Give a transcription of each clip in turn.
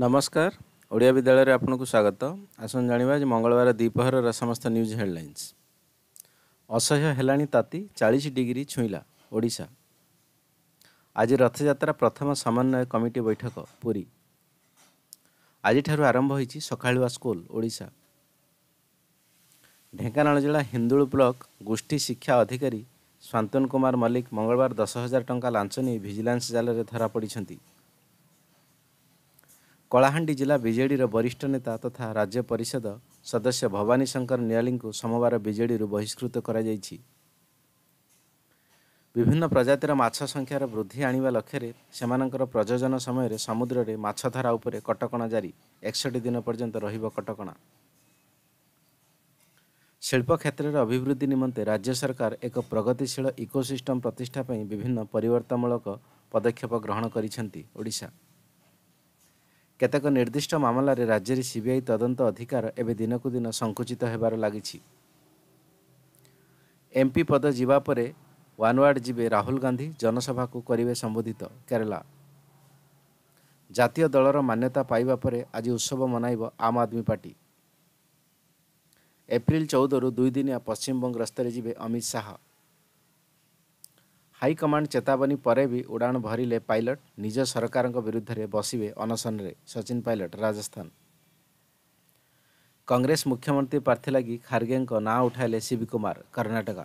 ନମସ୍କାର ଓଡ଼ିଆ ବିଦ୍ୟାଳୟରେ ଆପଣଙ୍କୁ ସ୍ୱାଗତ ଆସନ୍ତୁ ଜାଣିବା ଯେ ମଙ୍ଗଳବାର ଦ୍ୱିପହରର ସମସ୍ତ ନ୍ୟୁଜ୍ ହେଡ଼ଲାଇନ୍ସ ଅସହ୍ୟ ହେଲାଣି ତାତି ଚାଳିଶ ଡିଗ୍ରୀ ଛୁଇଁଲା ଓଡ଼ିଶା ଆଜି ରଥଯାତ୍ରା ପ୍ରଥମ ସମନ୍ୱୟ କମିଟି ବୈଠକ ପୁରୀ ଆଜିଠାରୁ ଆରମ୍ଭ ହୋଇଛି ସକାଳୁଆ ସ୍କୁଲ ଓଡ଼ିଶା ଢେଙ୍କାନାଳ ଜିଲ୍ଲା ହିନ୍ଦୁଳ ବ୍ଲକ ଗୋଷ୍ଠୀ ଶିକ୍ଷା ଅଧିକାରୀ ସ୍ୱାନ୍ତନ କୁମାର ମଲ୍ଲିକ ମଙ୍ଗଳବାର ଦଶ ହଜାର ଟଙ୍କା ଲାଞ୍ଚ ନେଇ ଭିଜିଲାନ୍ସ ଜାଲରେ ଧରାପଡ଼ିଛନ୍ତି କଳାହାଣ୍ଡି ଜିଲ୍ଲା ବିଜେଡ଼ିର ବରିଷ୍ଠ ନେତା ତଥା ରାଜ୍ୟ ପରିଷଦ ସଦସ୍ୟ ଭବାନୀ ଶଙ୍କର ନିଆଳିଙ୍କୁ ସୋମବାର ବିଜେଡ଼ିରୁ ବହିଷ୍କୃତ କରାଯାଇଛି ବିଭିନ୍ନ ପ୍ରଜାତିର ମାଛ ସଂଖ୍ୟାର ବୃଦ୍ଧି ଆଣିବା ଲକ୍ଷ୍ୟରେ ସେମାନଙ୍କର ପ୍ରଯୋଜନ ସମୟରେ ସମୁଦ୍ରରେ ମାଛଧରା ଉପରେ କଟକଣା ଜାରି ଏକଷଠି ଦିନ ପର୍ଯ୍ୟନ୍ତ ରହିବ କଟକଣା ଶିଳ୍ପ କ୍ଷେତ୍ରରେ ଅଭିବୃଦ୍ଧି ନିମନ୍ତେ ରାଜ୍ୟ ସରକାର ଏକ ପ୍ରଗତିଶୀଳ ଇକୋସିଷ୍ଟମ୍ ପ୍ରତିଷ୍ଠା ପାଇଁ ବିଭିନ୍ନ ପରିବର୍ତ୍ତନମୂଳକ ପଦକ୍ଷେପ ଗ୍ରହଣ କରିଛନ୍ତି ଓଡ଼ିଶା କେତେକ ନିର୍ଦ୍ଦିଷ୍ଟ ମାମଲାରେ ରାଜ୍ୟରେ ସିବିଆଇ ତଦନ୍ତ ଅଧିକାର ଏବେ ଦିନକୁ ଦିନ ସଂକୁଚିତ ହେବାରେ ଲାଗିଛି ଏମ୍ପି ପଦ ଯିବା ପରେ ୱାନୱାର୍ଡ ଯିବେ ରାହୁଲ ଗାନ୍ଧୀ ଜନସଭାକୁ କରିବେ ସମ୍ବୋଧିତ କେରଳ ଜାତୀୟ ଦଳର ମାନ୍ୟତା ପାଇବା ପରେ ଆଜି ଉତ୍ସବ ମନାଇବ ଆମ୍ ଆଦମୀ ପାର୍ଟି ଏପ୍ରିଲ ଚଉଦରୁ ଦୁଇଦିନିଆ ପଶ୍ଚିମବଙ୍ଗ ଗସ୍ତରେ ଯିବେ ଅମିତ ଶାହା ହାଇକମାଣ୍ଡ ଚେତାବନୀ ପରେ ବି ଉଡ଼ାଣ ଭରିଲେ ପାଇଲଟ ନିଜ ସରକାରଙ୍କ ବିରୁଦ୍ଧରେ ବସିବେ ଅନଶନରେ ସଚିନ ପାଇଲଟ ରାଜସ୍ଥାନ କଂଗ୍ରେସ ମୁଖ୍ୟମନ୍ତ୍ରୀ ପ୍ରାର୍ଥୀ ଲାଗି ଖାର୍ଗେଙ୍କ ନାଁ ଉଠାଇଲେ ଶିବି କୁମାର କର୍ଣ୍ଣାଟକ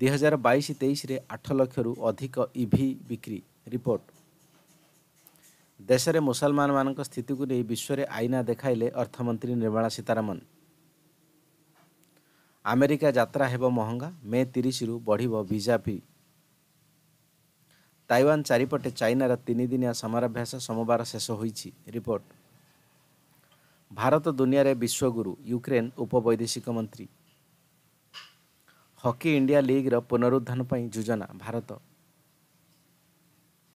ଦୁଇହଜାର ବାଇଶ ତେଇଶରେ ଆଠ ଲକ୍ଷରୁ ଅଧିକ ଇଭି ବିକ୍ରି ରିପୋର୍ଟ ଦେଶରେ ମୁସଲମାନମାନଙ୍କ ସ୍ଥିତିକୁ ନେଇ ବିଶ୍ୱରେ ଆଇନା ଦେଖାଇଲେ ଅର୍ଥମନ୍ତ୍ରୀ ନିର୍ମଳା ସୀତାରମଣ ଆମେରିକା ଯାତ୍ରା ହେବ ମହଙ୍ଗା ମେ ତିରିଶରୁ ବଢ଼ିବ ଭିଜା ଫି ତାଇୱାନ ଚାରିପଟେ ଚାଇନାର ତିନିଦିନିଆ ସମରାଭ୍ୟାସ ସୋମବାର ଶେଷ ହୋଇଛି ରିପୋର୍ଟ ଭାରତ ଦୁନିଆରେ ବିଶ୍ୱଗୁରୁ ୟୁକ୍ରେନ୍ ଉପବୈଦେଶିକ ମନ୍ତ୍ରୀ ହକି ଇଣ୍ଡିଆ ଲିଗ୍ର ପୁନରୁଦ୍ଧାନ ପାଇଁ ଯୋଜନା ଭାରତ